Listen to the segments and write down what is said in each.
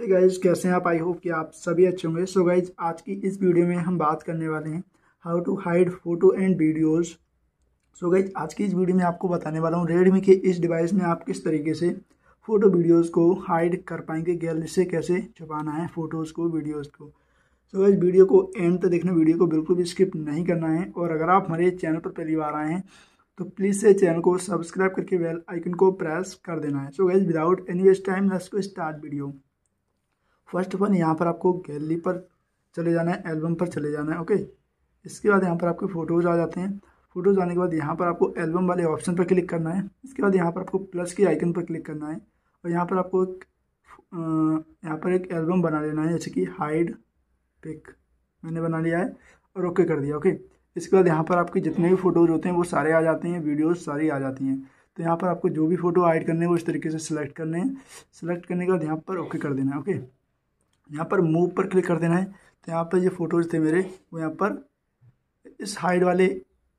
हे hey guys कैसे हैं आप आई होप कि आप सभी अच्छे होंगे सो गाइज आज की इस वीडियो में हम बात करने वाले हैं how to hide photo and videos so guys आज की इस वीडियो में आपको बताने वाला हूँ रेडमी के इस डिवाइस में आप किस तरीके से फ़ोटो वीडियोस को हाइड कर पाएंगे गैलरी से कैसे छुपाना है फ़ोटोज़ को वीडियोज़ को सो so, गाइज वीडियो को एंड तक देखना वीडियो को बिल्कुल भी स्किप नहीं करना है और अगर आप हमारे चैनल पर पहली बार आए हैं तो प्लीज़ से चैनल को सब्सक्राइब करके बेल आइकन को प्रेस कर देना है so guys without any waste time let's को start video first of all यहाँ पर आपको गैलरी पर चले जाना है एल्बम पर चले जाना है ओके इसके बाद यहाँ पर आपके फ़ोटोज़ आ जाते हैं फोटोज आने के बाद यहाँ पर आपको एल्बम वाले ऑप्शन पर क्लिक करना है इसके बाद यहाँ पर आपको प्लस के आइकन पर क्लिक करना है और यहाँ पर आपको एक यहाँ पर एक एल्बम बना लेना है जैसे कि हाइड पिक मैंने बना लिया है और ओके कर दिया ओके इसके बाद यहाँ पर आपके जितने भी फ़ोटोज़ होते हैं वो सारे आ जाते हैं वीडियोज़ सारी आ जाती हैं तो यहाँ पर आपको जो भी फ़ोटो ऐड करने हैं वो इस तरीके से सिलेक्ट करने हैं सिलेक्ट करने के बाद यहाँ पर ओके कर देना है ओके यहाँ पर मूव पर क्लिक कर देना है तो यहाँ पर ये फ़ोटोज़ थे मेरे वो यहाँ पर इस हाइड वाले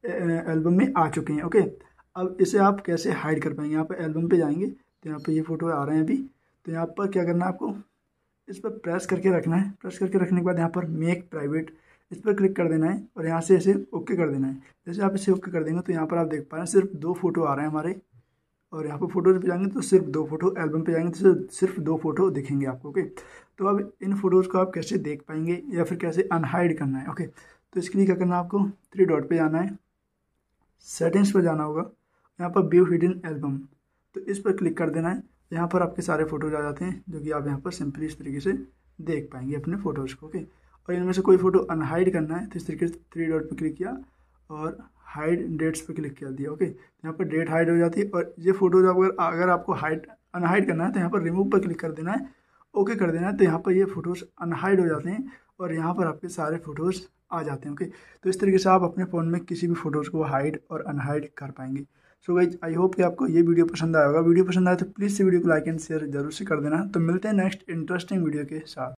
एल्बम में आ चुके हैं ओके अब इसे आप कैसे हाइड कर पाएंगे यहाँ पर एल्बम पे जाएंगे तो यहाँ पर ये फ़ोटो आ रहे हैं अभी तो यहाँ पर क्या करना है आपको इस पर प्रेस करके रखना है प्रेस करके रखने के बाद यहाँ पर मेक प्राइवेट इस पर क्लिक कर देना है और यहाँ से इसे ओके कर देना है जैसे आप इसे ओके कर देंगे तो यहाँ पर आप देख पा रहे हैं सिर्फ दो फोटो आ रहे हैं हमारे और यहाँ पर फोटोज़ पे जाएंगे तो सिर्फ दो फोटो एल्बम पे जाएंगे तो सिर्फ दो फोटो दिखेंगे आपको ओके तो अब इन फोटोज़ को आप कैसे देख पाएंगे या फिर कैसे अनहाइड करना है ओके तो इसके लिए क्या करना है आपको थ्री डॉट पे जाना है सेटिंग्स पर जाना होगा यहाँ पर ब्यू हिडन एल्बम तो इस पर क्लिक कर देना है यहाँ पर आपके सारे फोटोज आ जाते हैं जो कि आप यहाँ पर सिंपली इस तरीके से देख पाएंगे अपने फ़ोटोज़ को ओके और इनमें से कोई फ़ोटो अनहाइड करना है तो इस तरीके से थ्री डॉट पर क्लिक किया और हाइड डेट्स पे क्लिक कर दिया ओके यहाँ पर डेट हाइड हो जाती है और ये फोटोज अगर अगर आपको हाइड अनहाइड करना है तो यहाँ पर रिमूव पर क्लिक कर देना है ओके कर देना है तो यहाँ पर ये फोटोज़ अनहाइड हो जाते हैं और यहाँ पर आपके सारे फोटोज़ आ जाते हैं ओके तो इस तरीके से आप अपने फ़ोन में किसी भी फोटोज़ को हाइड और अनहाइड कर पाएंगे सो गाइज आई होप कि आपको ये वीडियो पसंद आया होगा वीडियो पसंद आए तो प्लीज़ से वीडियो को लाइक एंड शेयर जरूर से कर देना तो मिलते हैं नेक्स्ट इंटरेस्टिंग वीडियो के साथ